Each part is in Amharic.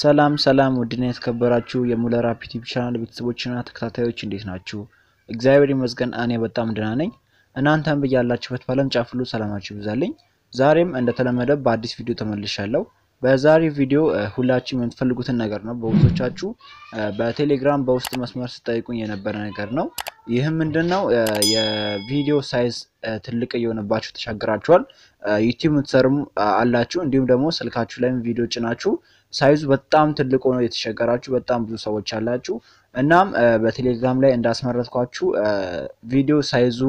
ሰላም ሰላም ውድና የተከበራችሁ የሙለራ ፒቲቪ ቻናል ቤተሰቦችና ተከታታዮች እንዴት ናችሁ? እግዚአብሔር ይመስገን እኔ በጣም ደህና ነኝ። እናንተም ብያላችሁበት ባለም ጫፍ ሁሉ ሰላማችሁ ይብዛልኝ። ዛሬም እንደተለመደ በአዲስ ቪዲዮ ተመልሻለሁ። በዛሬ ቪዲዮ ሁላችሁም የምትፈልጉትን ነገር ነው። በውስጦቻችሁ በቴሌግራም በውስጥ መስመር ስጠይቁኝ የነበረ ነገር ነው። ይህም ምንድን ነው? የቪዲዮ ሳይዝ ትልቅ እየሆነባችሁ ተሻግራችኋል። ዩቲዩብ የምትሰሩም አላችሁ፣ እንዲሁም ደግሞ ስልካችሁ ላይም ቪዲዮ ጭናችሁ ሳይዙ በጣም ትልቅ ሆኖ የተቸገራችሁ በጣም ብዙ ሰዎች አላችሁ። እናም በቴሌግራም ላይ እንዳስመረትኳችሁ ቪዲዮ ሳይዙ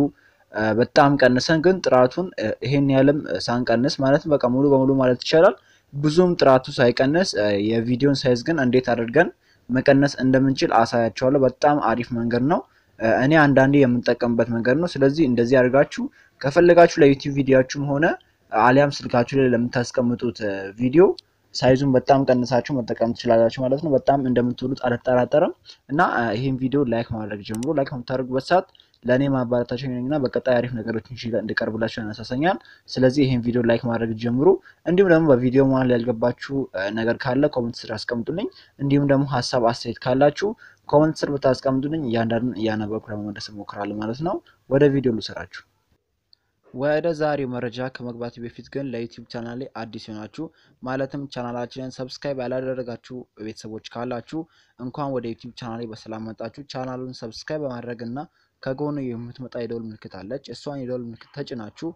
በጣም ቀንሰን ግን ጥራቱን ይሄን ያለም ሳንቀንስ ማለት በቃ ሙሉ በሙሉ ማለት ይቻላል ብዙም ጥራቱ ሳይቀንስ የቪዲዮን ሳይዝ ግን እንዴት አድርገን መቀነስ እንደምንችል አሳያቸዋለሁ። በጣም አሪፍ መንገድ ነው። እኔ አንዳንዴ የምንጠቀምበት መንገድ ነው። ስለዚህ እንደዚህ አድርጋችሁ ከፈለጋችሁ ለዩቲዩብ ቪዲዮችሁም ሆነ አሊያም ስልካችሁ ላይ ለምታስቀምጡት ቪዲዮ ሳይዙን በጣም ቀንሳችሁ መጠቀም ትችላላችሁ ማለት ነው። በጣም እንደምትውሉት አልጠራጠርም እና ይህን ቪዲዮ ላይክ ማድረግ ጀምሮ ላይክ የምታደርጉበት ሰዓት ለእኔ ማባረታቸው እና በቀጣይ አሪፍ ነገሮችን እንድቀርብላቸው ያነሳሰኛል። ስለዚህ ይህን ቪዲዮ ላይክ ማድረግ ጀምሩ። እንዲሁም ደግሞ በቪዲዮ መሀል ያልገባችሁ ነገር ካለ ኮመንት ስር አስቀምጡልኝ። እንዲሁም ደግሞ ሀሳብ አስተያየት ካላችሁ ኮመንት ስር ብታስቀምጡልኝ እያንዳንዱን እያነበርኩ ለመመለስ እሞክራለሁ ማለት ነው። ወደ ቪዲዮ ልውሰዳችሁ። ወደ ዛሬው መረጃ ከመግባት በፊት ግን ለዩቲዩብ ቻናሌ አዲስ ሆናችሁ ማለትም ቻናላችንን ሰብስክራይብ ያላደረጋችሁ ቤተሰቦች ካላችሁ እንኳን ወደ ዩቲዩብ ቻናሌ በሰላም መጣችሁ። ቻናሉን ሰብስክራይብ በማድረግ እና ከጎኑ የምትመጣ የደወል ምልክት አለች። እሷን የደወል ምልክት ተጭናችሁ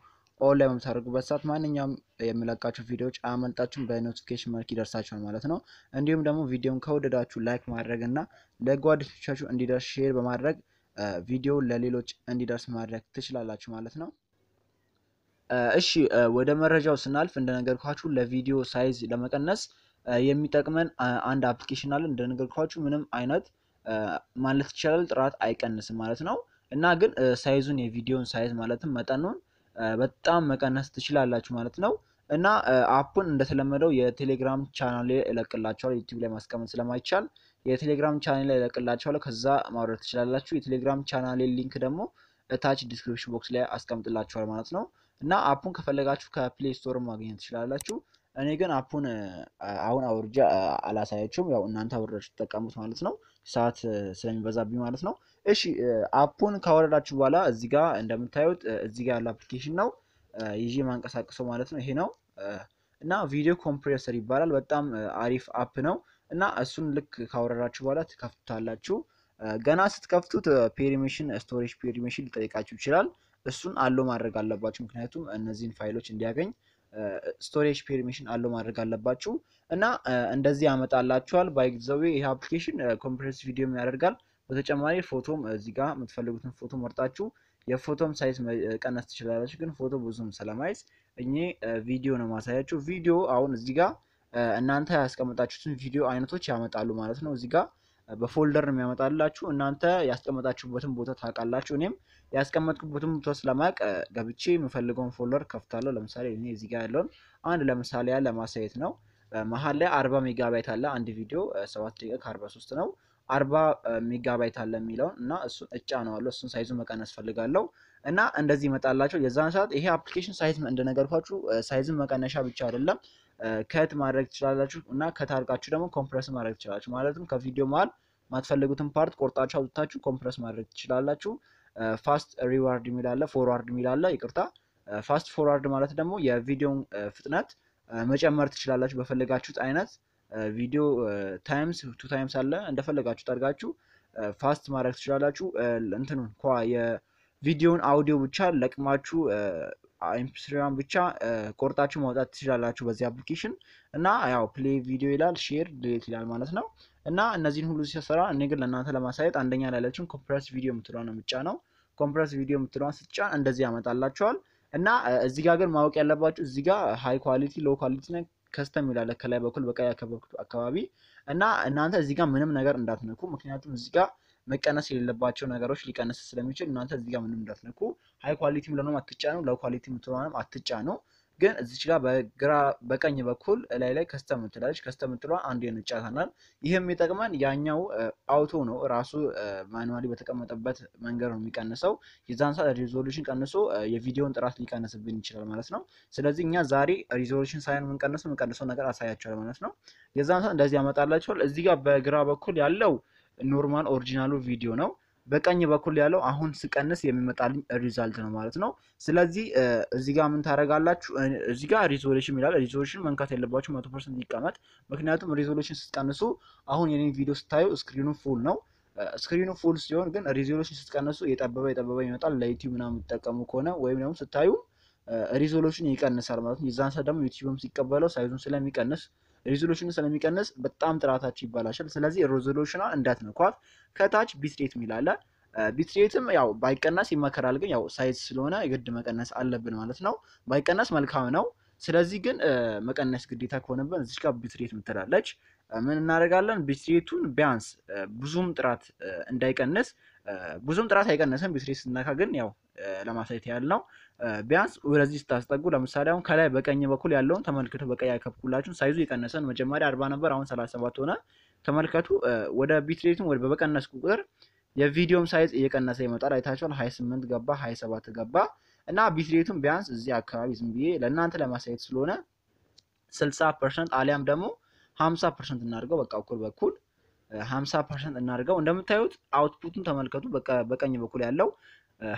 ኦል ላይ በምታደርጉበት ሰዓት ማንኛውም የሚለቃችሁ ቪዲዮዎች አያመልጣችሁም በኖቲፊኬሽን መልክ ይደርሳችኋል ማለት ነው። እንዲሁም ደግሞ ቪዲዮን ከወደዳችሁ ላይክ ማድረግ እና ለጓደኞቻችሁ እንዲደርስ ሼር በማድረግ ቪዲዮ ለሌሎች እንዲደርስ ማድረግ ትችላላችሁ ማለት ነው። እሺ ወደ መረጃው ስናልፍ እንደነገርኳችሁ ለቪዲዮ ሳይዝ ለመቀነስ የሚጠቅመን አንድ አፕሊኬሽን አለ። እንደነገርኳችሁ ምንም አይነት ማለት ይቻላል ጥራት አይቀንስም ማለት ነው እና ግን ሳይዙን የቪዲዮን ሳይዝ ማለትም መጠኑን በጣም መቀነስ ትችላላችሁ ማለት ነው እና አፑን እንደተለመደው የቴሌግራም ቻናል ላይ እለቅላችኋለሁ። ዩቲዩብ ላይ ማስቀመጥ ስለማይቻል የቴሌግራም ቻናል ላይ እለቅላችኋለሁ። ከዛ ማውረድ ትችላላችሁ። የቴሌግራም ቻናል ሊንክ ደግሞ እታች ዲስክሪፕሽን ቦክስ ላይ አስቀምጥላችኋል ማለት ነው። እና አፑን ከፈለጋችሁ ከፕሌይ ስቶር ማግኘት ትችላላችሁ። እኔ ግን አፑን አሁን አውርጃ አላሳያችሁም። ያው እናንተ አውርዳችሁ ትጠቀሙት ማለት ነው፣ ሰዓት ስለሚበዛብኝ ማለት ነው። እሺ አፑን ካወረዳችሁ በኋላ እዚህ ጋ እንደምታዩት እዚህ ጋ ያለ አፕሊኬሽን ነው ይዤ ማንቀሳቀሰው ማለት ነው። ይሄ ነው እና ቪዲዮ ኮምፕሬሰር ይባላል። በጣም አሪፍ አፕ ነው እና እሱን ልክ ካወረዳችሁ በኋላ ትከፍቱታላችሁ። ገና ስትከፍቱት ፔሪሜሽን ስቶሬጅ ፔሪሜሽን ሊጠይቃችሁ ይችላል። እሱን አሎ ማድረግ አለባችሁ። ምክንያቱም እነዚህን ፋይሎች እንዲያገኝ ስቶሬጅ ፔርሚሽን አለ ማድረግ አለባችሁ እና እንደዚህ ያመጣላችኋል። ባይዘዌ ይህ አፕሊኬሽን ኮምፕሬስ ቪዲዮም ያደርጋል። በተጨማሪ ፎቶም እዚህ ጋር የምትፈልጉትን ፎቶ መርጣችሁ የፎቶም ሳይዝ መቀነስ ትችላላችሁ። ግን ፎቶ ብዙም ስለማይዝ እኚህ ቪዲዮ ነው ማሳያችሁ። ቪዲዮ አሁን እዚህ ጋር እናንተ ያስቀመጣችሁትን ቪዲዮ አይነቶች ያመጣሉ ማለት ነው እዚህ ጋር በፎልደር ነው የሚያመጣላችሁ። እናንተ ያስቀመጣችሁበትን ቦታ ታውቃላችሁ። እኔም ያስቀመጥኩበትን ቦታ ስለማቅ ገብቼ የምፈልገውን ፎልደር ከፍታለሁ። ለምሳሌ እኔ እዚህ ጋር ያለውን አንድ ለምሳሌ ያ ለማሳየት ነው። መሀል ላይ አርባ ሜጋባይት አለ። አንድ ቪዲዮ ሰባት ደቂቃ ከአርባ ሶስት ነው። አርባ ሜጋባይት አለ የሚለውን እና እሱን እጫ ነው አለው። እሱን ሳይዙ መቀነስ ፈልጋለሁ እና እንደዚህ ይመጣላቸው የዛን ሰዓት ይሄ አፕሊኬሽን ሳይዝ እንደነገርኳችሁ ሳይዝን መቀነሻ ብቻ አይደለም ከት ማድረግ ትችላላችሁ እና ከታርጋችሁ ደግሞ ኮምፕረስ ማድረግ ትችላላችሁ። ማለትም ከቪዲዮ መሀል ማትፈልጉትን ፓርት ቆርጣችሁ አውጥታችሁ ኮምፕረስ ማድረግ ትችላላችሁ። ፋስት ሪዋርድ የሚላለ ፎርዋርድ የሚላለ ይቅርታ። ፋስት ፎርዋርድ ማለት ደግሞ የቪዲዮን ፍጥነት መጨመር ትችላላችሁ በፈለጋችሁት አይነት ቪዲዮ ታይምስ ቱ ታይምስ አለ እንደፈለጋችሁ ጠርጋችሁ ፋስት ማድረግ ትችላላችሁ። እንትኑን ኳ የቪዲዮን አውዲዮ ብቻ ለቅማችሁ ኢንስትግራም ብቻ ቆርጣችሁ ማውጣት ትችላላችሁ በዚህ አፕሊኬሽን እና ያው ፕሌይ ቪዲዮ ይላል ሼር ድሌት ይላል ማለት ነው። እና እነዚህን ሁሉ ሲሰራ እኔ ግን ለእናንተ ለማሳየት አንደኛ ላለችን ኮምፕረስ ቪዲዮ የምትለዋ ነው ምጫ ነው። ኮምፕረስ ቪዲዮ የምትለዋን ስጫ እንደዚህ ያመጣላችኋል። እና እዚህ ጋር ግን ማወቅ ያለባችሁ እዚህ ጋር ሃይ ኳሊቲ ሎ ኳሊቲ ነ ከስተም ይላል ከላይ በኩል በቀይ አካባቢ እና እናንተ እዚህ ጋር ምንም ነገር እንዳትነኩ ምክንያቱም እዚህ ጋር መቀነስ የሌለባቸው ነገሮች ሊቀነስ ስለሚችል እናንተ እዚህ ጋር ምንም እንዳትነኩ። ሃይ ኳሊቲ ምለሆነም አትጫኑ፣ ለው ኳሊቲ ምትለሆነም አትጫኑ። ግን እዚች ጋር በግራ በቀኝ በኩል ላይ ላይ ከስተም ትላለች። ከስተም ትሏ አንድ የንጫታናል። ይህም የሚጠቅመን ያኛው አውቶ ነው ራሱ ማኑዋሊ በተቀመጠበት መንገድ ነው የሚቀንሰው። የዛን ሰዓት ሪዞሉሽን ቀንሶ የቪዲዮን ጥራት ሊቀንስብን ይችላል ማለት ነው። ስለዚህ እኛ ዛሬ ሪዞሉሽን ሳይሆን የምንቀንሰው የምንቀንሰው ነገር አሳያቸዋል ማለት ነው። የዛን ሰዓት እንደዚህ ያመጣላቸዋል። እዚህ ጋር በግራ በኩል ያለው ኖርማል ኦሪጂናሉ ቪዲዮ ነው። በቀኝ በኩል ያለው አሁን ስቀንስ የሚመጣልኝ ሪዛልት ነው ማለት ነው። ስለዚህ እዚህ ጋር ምን ታደርጋላችሁ? እዚህ ጋር ሪዞሉሽን ይላል። ሪዞሉሽን መንካት ያለባችሁ መቶ ፐርሰንት ይቀመጥ። ምክንያቱም ሪዞሉሽን ስትቀንሱ አሁን የኔን ቪዲዮ ስታዩ ስክሪኑ ፉል ነው። ስክሪኑ ፉል ሲሆን ግን ሪዞሉሽን ስትቀንሱ የጠበበ የጠበበ ይመጣል። ለዩቲዩብ ምናምን የምትጠቀሙ ከሆነ ወይም ደግሞ ስታዩ ሪዞሉሽን ይቀንሳል ማለት ነው። የዛን ሰ ደግሞ ዩቲዩብም ሲቀበለው ሳይዙን ስለሚቀንስ ሪዞሉሽኑ ስለሚቀንስ በጣም ጥራታቸው ይባላሻል። ስለዚህ ሪዞሉሽኗ እንዳትነኳት። ከታች ቢትሬት የሚላለ ቢትሬትም ያው ባይቀነስ ይመከራል፣ ግን ያው ሳይዝ ስለሆነ የግድ መቀነስ አለብን ማለት ነው። ባይቀነስ መልካም ነው። ስለዚህ ግን መቀነስ ግዴታ ከሆነብን እዚች ጋር ቢትሬት ምትላለች ምን እናደርጋለን? ቢትሬቱን ቢያንስ ብዙም ጥራት እንዳይቀንስ ብዙም ጥራት አይቀነስም። ቢስሪ ስነካ ግን ያው ለማሳየት ያህል ነው። ቢያንስ ወደዚህ ስታስጠጉ ለምሳሌ አሁን ከላይ በቀኝ በኩል ያለውን ተመልክቱ። በቀይ ያከብኩላችሁን ሳይዙ ነው። መጀመሪያ አርባ ነበር፣ አሁን ሰላሳ ሰባት ሆነ። ተመልከቱ። ወደ ቢትሬቱን ወደ በቀነስኩ ቁጥር የቪዲዮም ሳይዝ እየቀነሰ ይመጣል። አይታችኋል። ሀያ ስምንት ገባ፣ ሀያ ሰባት ገባ እና ቢትሬቱን ቢያንስ እዚህ አካባቢ ዝም ብዬ ለእናንተ ለማሳየት ስለሆነ ስልሳ ፐርሰንት አሊያም ደግሞ ሀምሳ ፐርሰንት እናድርገው በቃ እኩል በኩል ሀምሳ ፐርሰንት እናድርገው። እንደምታዩት አውትፑቱን ተመልከቱ። በቀኝ በኩል ያለው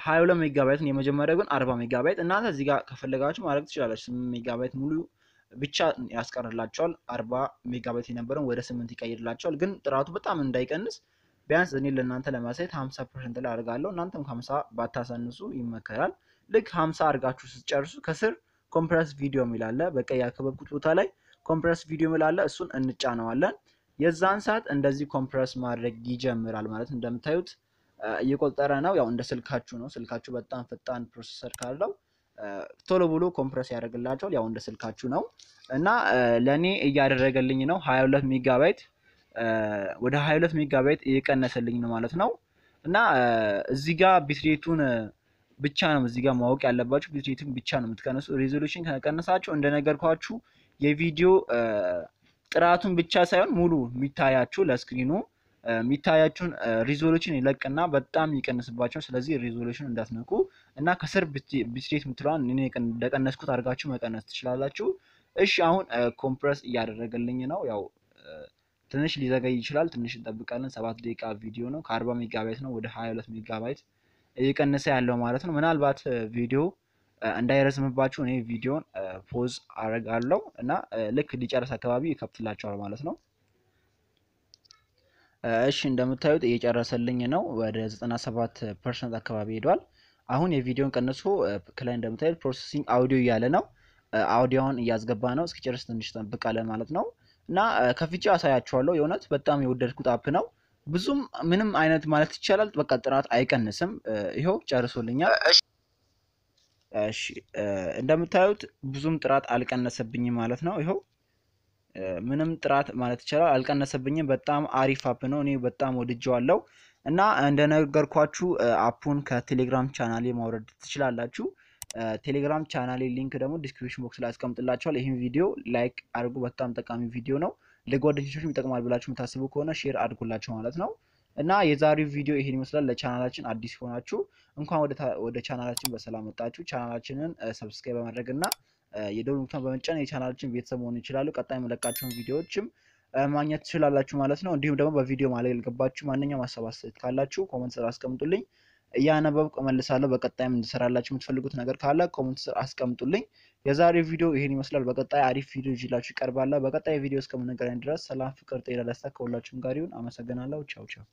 ሀያ ሁለት ሜጋባይትን የመጀመሪያው፣ ግን አርባ ሜጋባይት እናንተ እዚህ ጋር ከፈለጋችሁ ማድረግ ትችላለች። ስምንት ሜጋባይት ሙሉ ብቻ ያስቀርላቸዋል። አርባ ሜጋባይት የነበረውን ወደ ስምንት ይቀይርላቸዋል። ግን ጥራቱ በጣም እንዳይቀንስ ቢያንስ እኔ ለእናንተ ለማሳየት ሀምሳ ፐርሰንት ላይ አድርጋለሁ። እናንተም ከ ባታሳንሱ ይመከራል። ልክ ሀምሳ አድርጋችሁ ስትጨርሱ ከስር ኮምፕረስ ቪዲዮ የሚላለ በቀይ ያከበብኩት ቦታ ላይ ኮምፕረስ ቪዲዮ የሚላለ እሱን እንጫነዋለን። የዛን ሰዓት እንደዚህ ኮምፕረስ ማድረግ ይጀምራል ማለት እንደምታዩት እየቆጠረ ነው። ያው እንደ ስልካችሁ ነው። ስልካችሁ በጣም ፈጣን ፕሮሰሰር ካለው ቶሎ ብሎ ኮምፕረስ ያደርግላቸዋል። ያው እንደ ስልካችሁ ነው እና ለእኔ እያደረገልኝ ነው 22 ሜጋባይት ወደ 22 ሜጋባይት እየቀነሰልኝ ነው ማለት ነው እና እዚህ ጋር ቢትሬቱን ብቻ ነው እዚህ ጋር ማወቅ ያለባችሁ። ቢትሬቱን ብቻ ነው የምትቀነሱ። ሬዞሉሽን ከቀነሳችሁ እንደነገርኳችሁ የቪዲዮ ጥራቱን ብቻ ሳይሆን ሙሉ የሚታያችሁ ለስክሪኑ የሚታያችሁን ሪዞሉሽን ይለቅና በጣም ይቀንስባቸው። ስለዚህ ሪዞሉሽን እንዳትነኩ እና ከስር ቢትሬት የምትለዋን እኔ እንደቀነስኩት አድርጋችሁ መቀነስ ትችላላችሁ። እሺ አሁን ኮምፕረስ እያደረገልኝ ነው። ያው ትንሽ ሊዘገይ ይችላል። ትንሽ እንጠብቃለን። ሰባት ደቂቃ ቪዲዮ ነው። ከአርባ ሜጋባይት ነው ወደ ሀያ ሁለት ሜጋባይት እየቀነሰ ያለው ማለት ነው። ምናልባት ቪዲዮ እንዳይረዝምባችሁ እኔ ቪዲዮን ፖዝ አረጋለሁ እና ልክ ሊጨርስ አካባቢ ይከፍትላቸዋል ማለት ነው። እሺ እንደምታዩት እየጨረሰልኝ ነው። ወደ 97 ፐርሰንት አካባቢ ሄዷል። አሁን የቪዲዮን ቀንሶ ከላይ እንደምታዩት ፕሮሰሲንግ አውዲዮ እያለ ነው። አውዲዮውን እያስገባ ነው። እስኪጨርስ ትንሽ ጠብቃለን ማለት ነው እና ከፍቼ አሳያችኋለሁ። የእውነት በጣም የወደድኩት አፕ ነው። ብዙም ምንም አይነት ማለት ይቻላል በቃ ጥራት አይቀንስም። ይኸው ጨርሶልኛል። እሺ እንደምታዩት ብዙም ጥራት አልቀነሰብኝም ማለት ነው። ይኸው ምንም ጥራት ማለት ይቻላል አልቀነሰብኝም። በጣም አሪፍ አፕ ነው። እኔ በጣም ወድጀዋለሁ እና እንደነገርኳችሁ አፑን ከቴሌግራም ቻናሌ ማውረድ ትችላላችሁ። ቴሌግራም ቻናሌ ሊንክ ደግሞ ዲስክሪፕሽን ቦክስ ላይ አስቀምጥላችኋል። ይህም ቪዲዮ ላይክ አድርጉ። በጣም ጠቃሚ ቪዲዮ ነው። ለጓደኞቻችሁም ይጠቅማል ብላችሁ የምታስቡ ከሆነ ሼር አድርጉላቸው ማለት ነው። እና የዛሬው ቪዲዮ ይሄን ይመስላል። ለቻናላችን አዲስ ሆናችሁ እንኳን ወደ ቻናላችን በሰላም መጣችሁ። ቻናላችንን ሰብስክራይብ በማድረግ እና የደወል ምልክቱን በመጫን የቻናላችን ቤተሰብ መሆን ይችላሉ። ቀጣይ የምለቃቸውን ቪዲዮዎችም ማግኘት ትችላላችሁ ማለት ነው። እንዲሁም ደግሞ በቪዲዮ ማለት ያልገባችሁ ማንኛውም አሳብ ካላችሁ ኮመንት ስራ አስቀምጡልኝ። እያነበብኩ እመልሳለሁ። በቀጣይም እንድሰራላችሁ የምትፈልጉት ነገር ካለ ኮሜንት ስር አስቀምጡልኝ። የዛሬ ቪዲዮ ይሄን ይመስላል። በቀጣይ አሪፍ ቪዲዮ ይዤላችሁ ይቀርባለሁ። በቀጣይ ቪዲዮ እስከምንገናኝ ድረስ ሰላም፣ ፍቅር፣ ጤና፣ ደስታ ከሁላችሁም ጋር ይሁን። አመሰግናለሁ። ቻው ቻው